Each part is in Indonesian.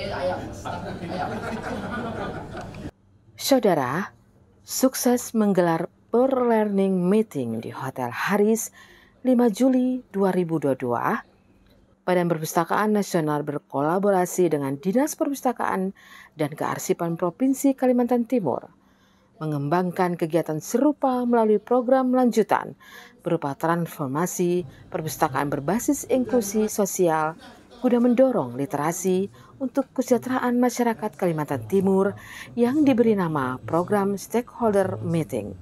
Saudara, sukses menggelar perlearning Learning Meeting di Hotel Haris 5 Juli 2022 Badan Perpustakaan Nasional berkolaborasi dengan Dinas Perpustakaan dan Kearsipan Provinsi Kalimantan Timur mengembangkan kegiatan serupa melalui program lanjutan berupa transformasi perpustakaan berbasis inklusi sosial guna mendorong literasi untuk Kesejahteraan Masyarakat Kalimantan Timur yang diberi nama Program Stakeholder Meeting.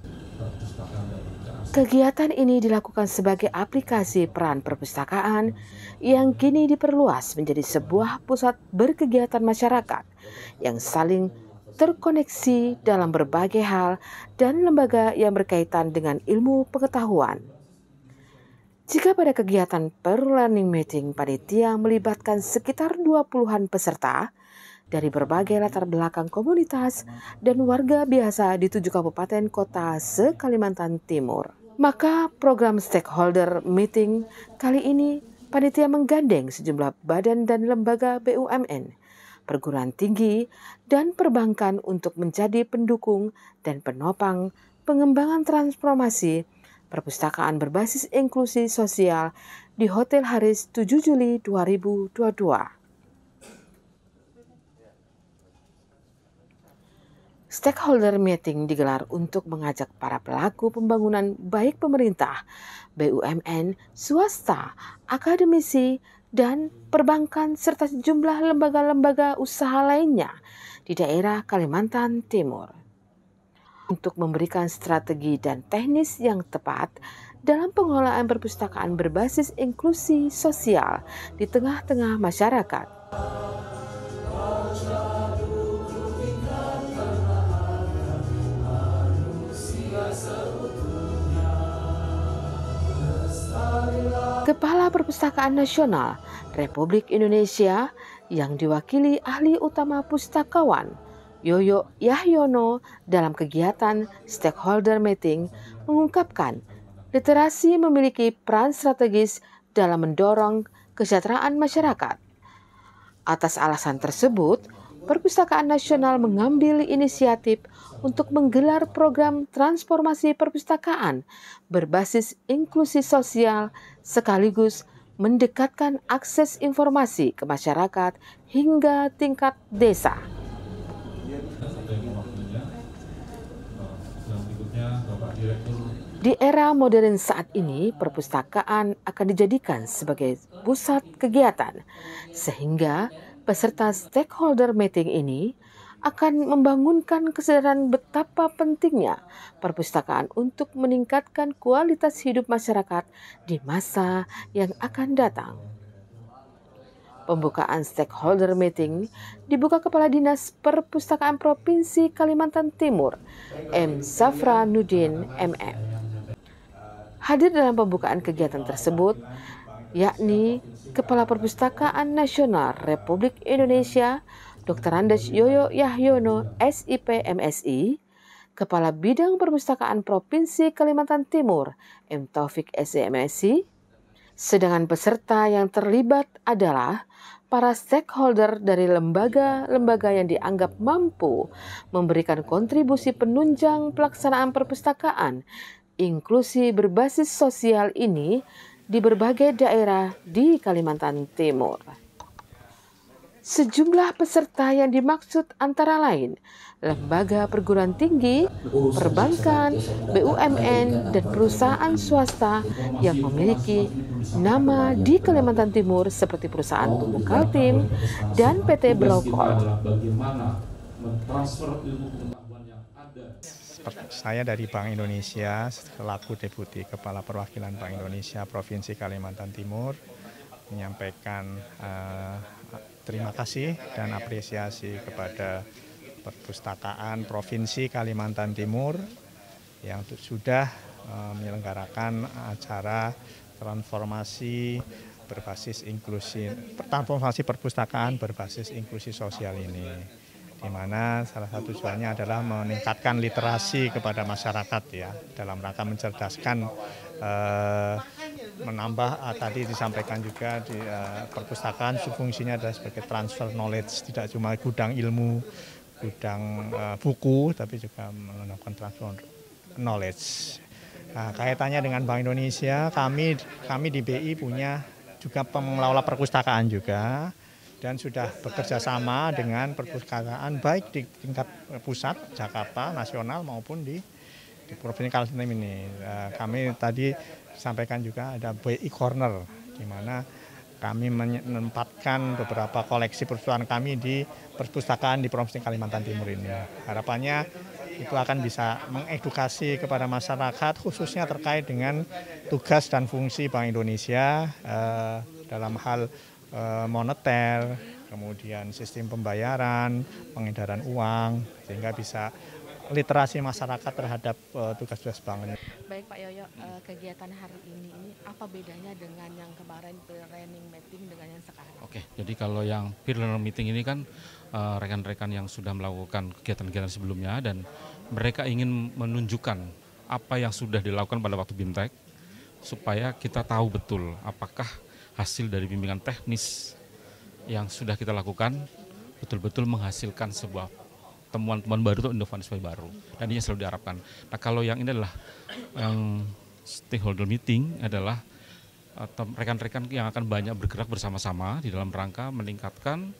Kegiatan ini dilakukan sebagai aplikasi peran perpustakaan yang kini diperluas menjadi sebuah pusat berkegiatan masyarakat yang saling terkoneksi dalam berbagai hal dan lembaga yang berkaitan dengan ilmu pengetahuan. Jika pada kegiatan per learning meeting panitia melibatkan sekitar 20-an peserta dari berbagai latar belakang komunitas dan warga biasa di tujuh kabupaten kota se-Kalimantan Timur. Maka program stakeholder meeting kali ini panitia menggandeng sejumlah badan dan lembaga BUMN, perguruan tinggi, dan perbankan untuk menjadi pendukung dan penopang pengembangan transformasi Perpustakaan berbasis inklusi sosial di Hotel Haris 7 Juli 2022. Stakeholder meeting digelar untuk mengajak para pelaku pembangunan baik pemerintah, BUMN, swasta, akademisi, dan perbankan serta sejumlah lembaga-lembaga usaha lainnya di daerah Kalimantan Timur untuk memberikan strategi dan teknis yang tepat dalam pengelolaan perpustakaan berbasis inklusi sosial di tengah-tengah masyarakat. Kepala Perpustakaan Nasional Republik Indonesia yang diwakili ahli utama pustakawan Yoyo Yahyono dalam kegiatan stakeholder meeting mengungkapkan literasi memiliki peran strategis dalam mendorong kesejahteraan masyarakat. Atas alasan tersebut, Perpustakaan Nasional mengambil inisiatif untuk menggelar program transformasi perpustakaan berbasis inklusi sosial sekaligus mendekatkan akses informasi ke masyarakat hingga tingkat desa. Di era modern saat ini, perpustakaan akan dijadikan sebagai pusat kegiatan, sehingga peserta stakeholder meeting ini akan membangunkan kesadaran betapa pentingnya perpustakaan untuk meningkatkan kualitas hidup masyarakat di masa yang akan datang. Pembukaan stakeholder meeting dibuka Kepala Dinas Perpustakaan Provinsi Kalimantan Timur, M. Safra Nudin, MM. Hadir dalam pembukaan kegiatan tersebut, yakni Kepala Perpustakaan Nasional Republik Indonesia, Dr. Andes Yoyo Yahyono, SIP MSI, Kepala Bidang Perpustakaan Provinsi Kalimantan Timur, M. Taufik SMSI, Sedangkan peserta yang terlibat adalah para stakeholder dari lembaga-lembaga yang dianggap mampu memberikan kontribusi penunjang pelaksanaan perpustakaan inklusi berbasis sosial ini di berbagai daerah di Kalimantan Timur. Sejumlah peserta yang dimaksud antara lain lembaga perguruan tinggi, perbankan, BUMN, dan perusahaan swasta yang memiliki nama di Kalimantan Timur seperti perusahaan Pupuk Kaltim dan PT Brokol. Saya dari Bank Indonesia selaku Deputi Kepala Perwakilan Bank Indonesia Provinsi Kalimantan Timur menyampaikan uh, terima kasih dan apresiasi kepada Perpustakaan Provinsi Kalimantan Timur yang sudah eh, menyelenggarakan acara transformasi berbasis inklusi transformasi perpustakaan berbasis inklusi sosial ini di mana salah satu tujuannya adalah meningkatkan literasi kepada masyarakat ya dalam rangka mencerdaskan uh, menambah uh, tadi disampaikan juga di uh, perpustakaan fungsinya adalah sebagai transfer knowledge tidak cuma gudang ilmu gudang uh, buku tapi juga melakukan transfer knowledge nah, kaitannya dengan Bank Indonesia kami kami di BI punya juga pengelola perpustakaan juga dan sudah bekerja sama dengan perpustakaan baik di tingkat pusat Jakarta nasional maupun di di Provinsi Kaltim ini. Eh, kami tadi sampaikan juga ada BI Corner di mana kami menempatkan beberapa koleksi perusahaan kami di perpustakaan di Provinsi Kalimantan Timur ini. Harapannya itu akan bisa mengedukasi kepada masyarakat khususnya terkait dengan tugas dan fungsi Bank Indonesia eh, dalam hal eh, moneter, kemudian sistem pembayaran, pengedaran uang sehingga bisa literasi masyarakat terhadap tugas-tugas eh, uh, bank ini. Baik Pak Yoyo, uh, kegiatan hari ini ini apa bedanya dengan yang kemarin learning meeting dengan yang sekarang? Oke, jadi kalau yang peer learning meeting ini kan eh, rekan-rekan uh, rekan -rekan yang sudah melakukan kegiatan-kegiatan sebelumnya dan mereka ingin menunjukkan apa yang sudah dilakukan pada waktu BIMTEK supaya kita tahu betul apakah hasil dari bimbingan teknis yang sudah kita lakukan betul-betul menghasilkan sebuah temuan-temuan baru itu inovasi baru dan ini selalu diharapkan. Nah kalau yang ini adalah yang stakeholder meeting adalah rekan-rekan yang akan banyak bergerak bersama-sama di dalam rangka meningkatkan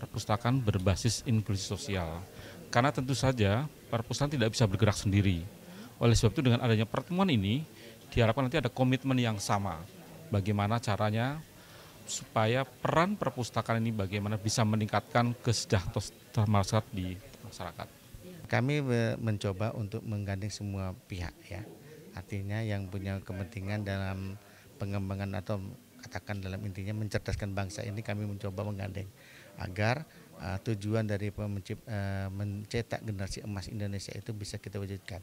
perpustakaan berbasis inklusi sosial. Karena tentu saja perpustakaan tidak bisa bergerak sendiri. Oleh sebab itu dengan adanya pertemuan ini diharapkan nanti ada komitmen yang sama. Bagaimana caranya supaya peran perpustakaan ini bagaimana bisa meningkatkan kesejahteraan masyarakat di masyarakat. Iya. Kami mencoba untuk menggandeng semua pihak ya. Artinya yang punya kepentingan dalam pengembangan atau katakan dalam intinya mencerdaskan bangsa ini kami mencoba menggandeng agar uh, tujuan dari uh, mencetak generasi emas Indonesia itu bisa kita wujudkan.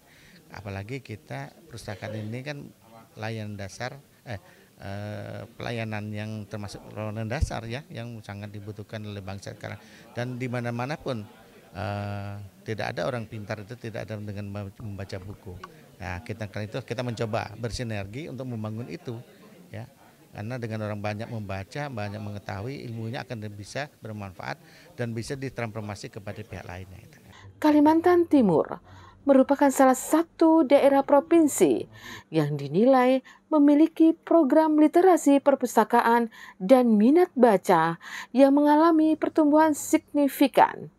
Apalagi kita perusahaan ini kan layanan dasar eh Uh, pelayanan yang termasuk pelayanan dasar ya yang sangat dibutuhkan oleh bangsa sekarang dan di mana-mana pun uh, tidak ada orang pintar itu tidak ada dengan membaca buku. Nah, kita karena itu kita mencoba bersinergi untuk membangun itu, ya. Karena dengan orang banyak membaca, banyak mengetahui, ilmunya akan bisa bermanfaat dan bisa ditransformasi kepada pihak lainnya. Gitu. Kalimantan Timur merupakan salah satu daerah provinsi yang dinilai memiliki program literasi perpustakaan dan minat baca yang mengalami pertumbuhan signifikan.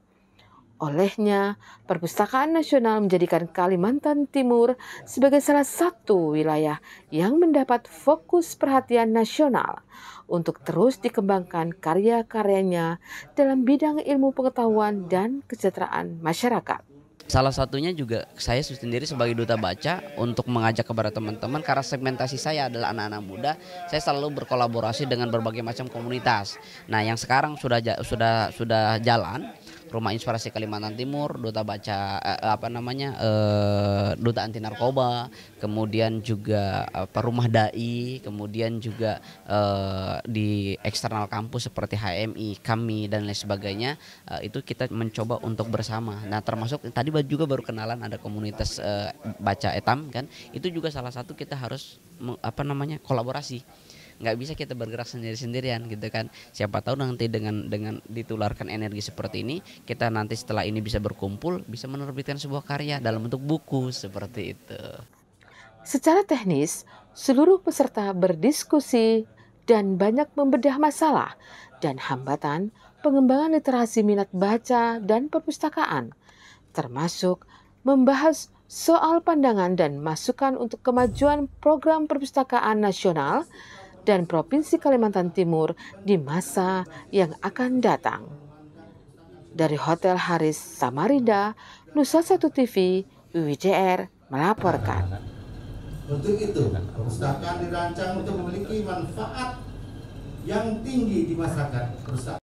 Olehnya, Perpustakaan Nasional menjadikan Kalimantan Timur sebagai salah satu wilayah yang mendapat fokus perhatian nasional untuk terus dikembangkan karya-karyanya dalam bidang ilmu pengetahuan dan kesejahteraan masyarakat. Salah satunya juga saya sendiri sebagai duta baca untuk mengajak kepada teman-teman karena segmentasi saya adalah anak-anak muda. Saya selalu berkolaborasi dengan berbagai macam komunitas. Nah, yang sekarang sudah sudah sudah jalan Rumah Inspirasi Kalimantan Timur, Duta Baca eh, apa namanya eh, Duta Anti Narkoba, kemudian juga apa eh, Rumah Dai, kemudian juga eh, di eksternal kampus seperti HMI, kami dan lain sebagainya eh, itu kita mencoba untuk bersama. Nah termasuk tadi juga baru kenalan ada komunitas eh, baca etam kan, itu juga salah satu kita harus apa namanya kolaborasi nggak bisa kita bergerak sendiri sendirian gitu kan siapa tahu nanti dengan dengan ditularkan energi seperti ini kita nanti setelah ini bisa berkumpul bisa menerbitkan sebuah karya dalam bentuk buku seperti itu secara teknis seluruh peserta berdiskusi dan banyak membedah masalah dan hambatan pengembangan literasi minat baca dan perpustakaan, termasuk membahas soal pandangan dan masukan untuk kemajuan program perpustakaan nasional dan Provinsi Kalimantan Timur di masa yang akan datang. Dari Hotel Haris Samarinda, Nusa Satu TV, UWJR melaporkan. Untuk itu, perusahaan dirancang untuk memiliki manfaat yang tinggi di masyarakat. perusahaan.